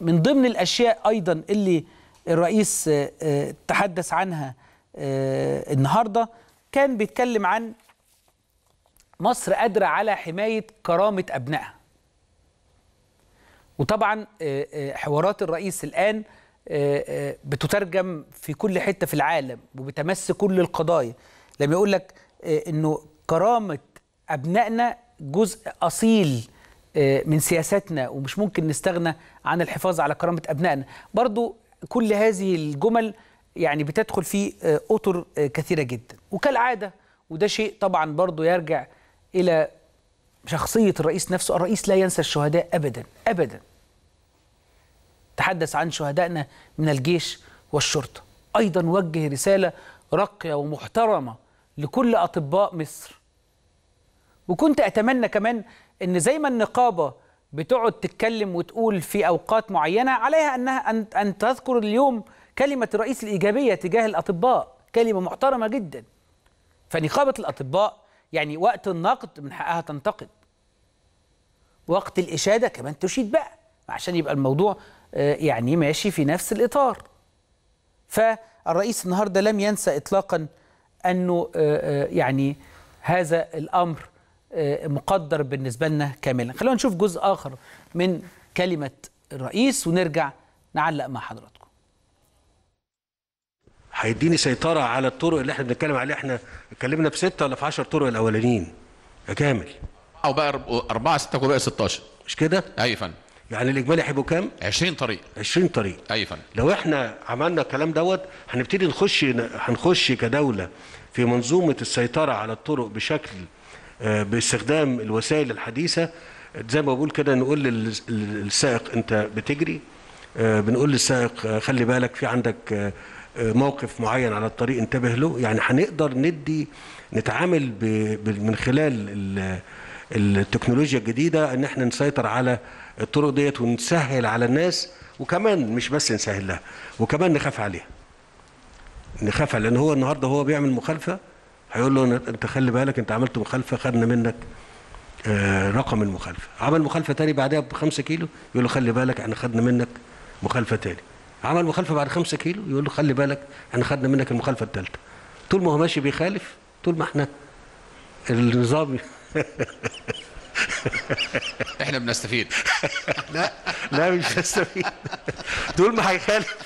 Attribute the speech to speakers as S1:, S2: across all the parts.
S1: من ضمن الأشياء أيضا اللي الرئيس آه، آه، تحدث عنها آه، النهاردة كان بيتكلم عن مصر قادرة على حماية كرامة أبنائها وطبعا حوارات الرئيس الآن بتترجم في كل حتة في العالم وبتمس كل القضايا لما يقول لك أنه كرامة أبنائنا جزء أصيل آه، من سياساتنا ومش ممكن نستغنى عن الحفاظ على كرامة أبنائنا برضو كل هذه الجمل يعني بتدخل في آه، أطر آه، كثيرة جدا وكالعادة وده شيء طبعا برضو يرجع إلى شخصية الرئيس نفسه الرئيس لا ينسى الشهداء أبدا أبدا تحدث عن شهدائنا من الجيش والشرطة أيضا وجه رسالة راقية ومحترمة لكل أطباء مصر وكنت أتمنى كمان ان زي ما النقابه بتقعد تتكلم وتقول في اوقات معينه عليها انها ان, أن تذكر اليوم كلمه الرئيس الايجابيه تجاه الاطباء كلمه محترمه جدا فنقابه الاطباء يعني وقت النقد من حقها تنتقد وقت الاشاده كمان تشيد بقى عشان يبقى الموضوع آه، يعني ماشي في نفس الاطار فالرئيس النهارده لم ينسى اطلاقا انه آه، آه، يعني هذا الامر آه، مقدر بالنسبة لنا كاملا خلونا نشوف جزء آخر من كلمة الرئيس ونرجع نعلق مع حضراتكم
S2: هيديني سيطرة على الطرق اللي احنا بنتكلم عليها احنا اتكلمنا في ستة ولا في 10 طرق الأولانيين يا كامل أو بقى أربعة ستة وبقى 16 مش كده؟ أيوة فن يعني الإجمالي هيبقوا كام؟ 20 طريق 20 طريق أيوة فن لو احنا عملنا الكلام دوت هنبتدي نخش هنخش كدولة في منظومة السيطرة على الطرق بشكل آه، باستخدام الوسائل الحديثه زي ما بقول كده نقول للسائق انت بتجري آه، بنقول للسائق آه، خلي بالك في عندك موقف معين على الطريق انتبه له يعني هنقدر ندي نتعامل من خلال التكنولوجيا الجديده ان احنا نسيطر على الطرق ديت ونسهل على الناس وكمان مش بس نسهل لها وكمان نخاف عليها نخاف لان هو النهارده هو بيعمل مخالفه هيقول له انت خلي بالك انت عملت مخالفه خدنا منك آه، رقم المخالفه عمل مخالفه تاني بعدها بخمسة كيلو يقول له خلي بالك احنا خدنا منك مخالفه تاني عمل مخالفه بعد خمسة كيلو يقول له خلي بالك احنا خدنا منك المخالفه الثالثه طول ما هو ماشي بيخالف طول ما احنا النظام احنا بنستفيد لا لا مش بنستفيد طول ما هيخالف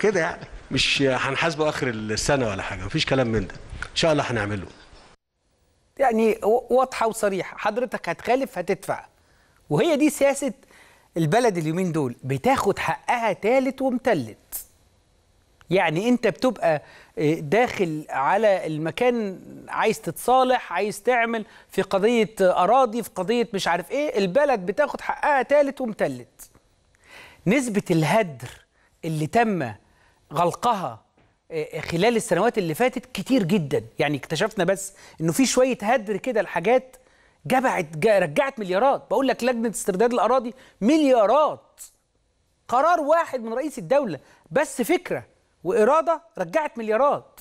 S2: كده يعني مش هنحاسبه اخر السنه ولا حاجه مفيش كلام من ده ان شاء الله هنعمله
S1: يعني واضحه وصريحه حضرتك هتخالف هتدفع وهي دي سياسه البلد اليومين دول بتاخد حقها تالت ومتلت يعني انت بتبقى آه، داخل على المكان عايز تتصالح عايز تعمل في قضية أراضي في قضية مش عارف ايه البلد بتاخد حقها تالت ومتلت نسبة الهدر اللي تم غلقها آه، آه، خلال السنوات اللي فاتت كتير جدا يعني اكتشفنا بس انه في شويه هدر كده لحاجات جبعت رجعت مليارات بقول لك لجنه استرداد الاراضي مليارات قرار واحد من رئيس الدوله بس فكره واراده رجعت مليارات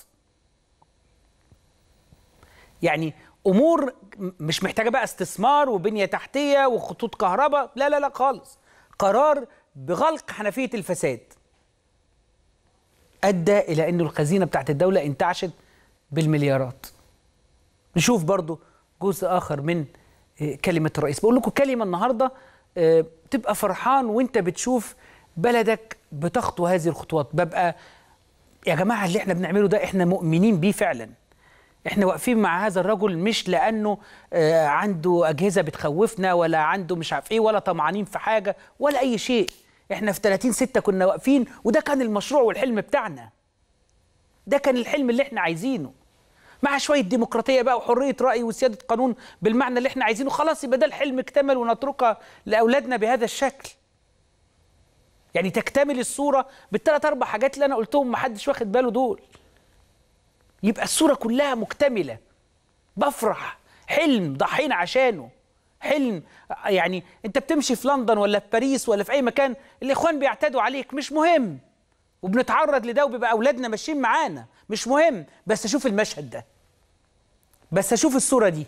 S1: يعني امور مش محتاجه بقى استثمار وبنيه تحتيه وخطوط كهرباء لا لا لا خالص قرار بغلق حنفيه الفساد ادى الى انه الخزينه بتاعت الدوله انتعشت بالمليارات نشوف برضو جزء اخر من آه، كلمه الرئيس بقول لكم كلمه النهارده آه، تبقى فرحان وانت بتشوف بلدك بتخطو هذه الخطوات ببقى يا جماعه اللي احنا بنعمله ده احنا مؤمنين بيه فعلا احنا واقفين مع هذا الرجل مش لانه آه، عنده اجهزه بتخوفنا ولا عنده مش عارف ايه ولا طمعانين في حاجه ولا اي شيء احنا في 30 6 كنا واقفين وده كان المشروع والحلم بتاعنا ده كان الحلم اللي احنا عايزينه مع شويه ديمقراطيه بقى وحريه راي وسياده قانون بالمعنى اللي احنا عايزينه خلاص يبقى ده الحلم اكتمل ونتركها لاولادنا بهذا الشكل يعني تكتمل الصوره بالثلاث اربع حاجات اللي انا قلتهم محدش واخد باله دول يبقى الصوره كلها مكتمله بفرح حلم ضحينا عشانه حلم يعني انت بتمشي في لندن ولا في باريس ولا في اي مكان الاخوان بيعتدوا عليك مش مهم وبنتعرض لده وبيبقى اولادنا ماشيين معانا مش مهم بس اشوف المشهد ده بس اشوف الصوره دي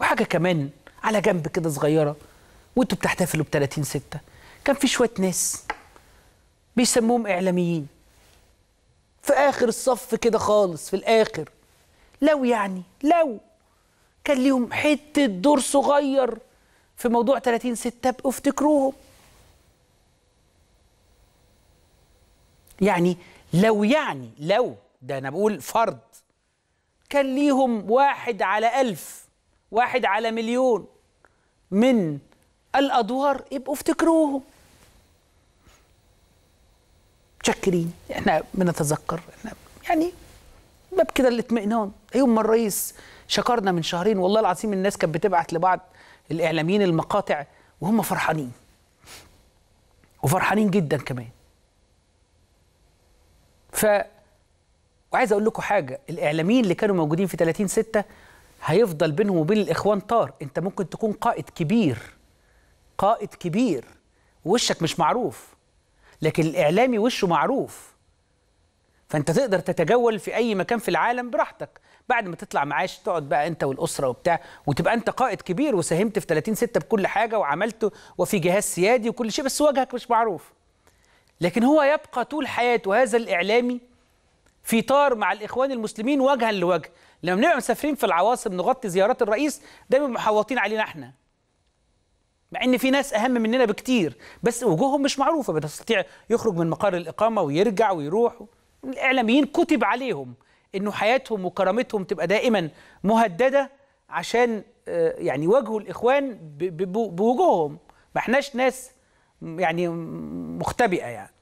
S1: وحاجه كمان على جنب كده صغيره وانتوا بتحتفلوا ب 30 6 كان في شويه ناس بيسموهم اعلاميين في اخر الصف كده خالص في الاخر لو يعني لو كان ليهم حته دور صغير في موضوع 30 ستة ابقوا افتكروهم يعني لو يعني لو ده انا بقول فرض كان ليهم واحد على ألف واحد على مليون من الأدوار يبقوا افتكروهم متشكرين احنا بنتذكر احنا يعني باب كده الاطمئنان يوم ما الرئيس شكرنا من شهرين والله العظيم الناس كانت بتبعت لبعض الاعلاميين المقاطع وهم فرحانين وفرحانين جدا كمان ف وعايز اقول لكم حاجه الاعلاميين اللي كانوا موجودين في 30 6 هيفضل بينهم وبين الاخوان طار انت ممكن تكون قائد كبير قائد كبير وشك مش معروف لكن الاعلامي وشه معروف فانت تقدر تتجول في اي مكان في العالم براحتك بعد ما تطلع معاش تقعد بقى انت والاسره وبتاع وتبقى انت قائد كبير وساهمت في 30 6 بكل حاجه وعملت وفي جهاز سيادي وكل شيء بس وجهك مش معروف لكن هو يبقى طول حياته هذا الاعلامي في طار مع الاخوان المسلمين وجها لوجه لما بنبقى مسافرين في العواصم نغطي زيارات الرئيس دايما محوطين علينا احنا مع ان في ناس اهم مننا بكتير بس وجوههم مش معروفه بتستطيع يخرج من مقر الاقامه ويرجع ويروح الاعلاميين كتب عليهم انه حياتهم وكرامتهم تبقى دائما مهدده عشان آه، يعني يواجهوا الاخوان بوجوههم ما احناش ناس يعني مختبئه يعني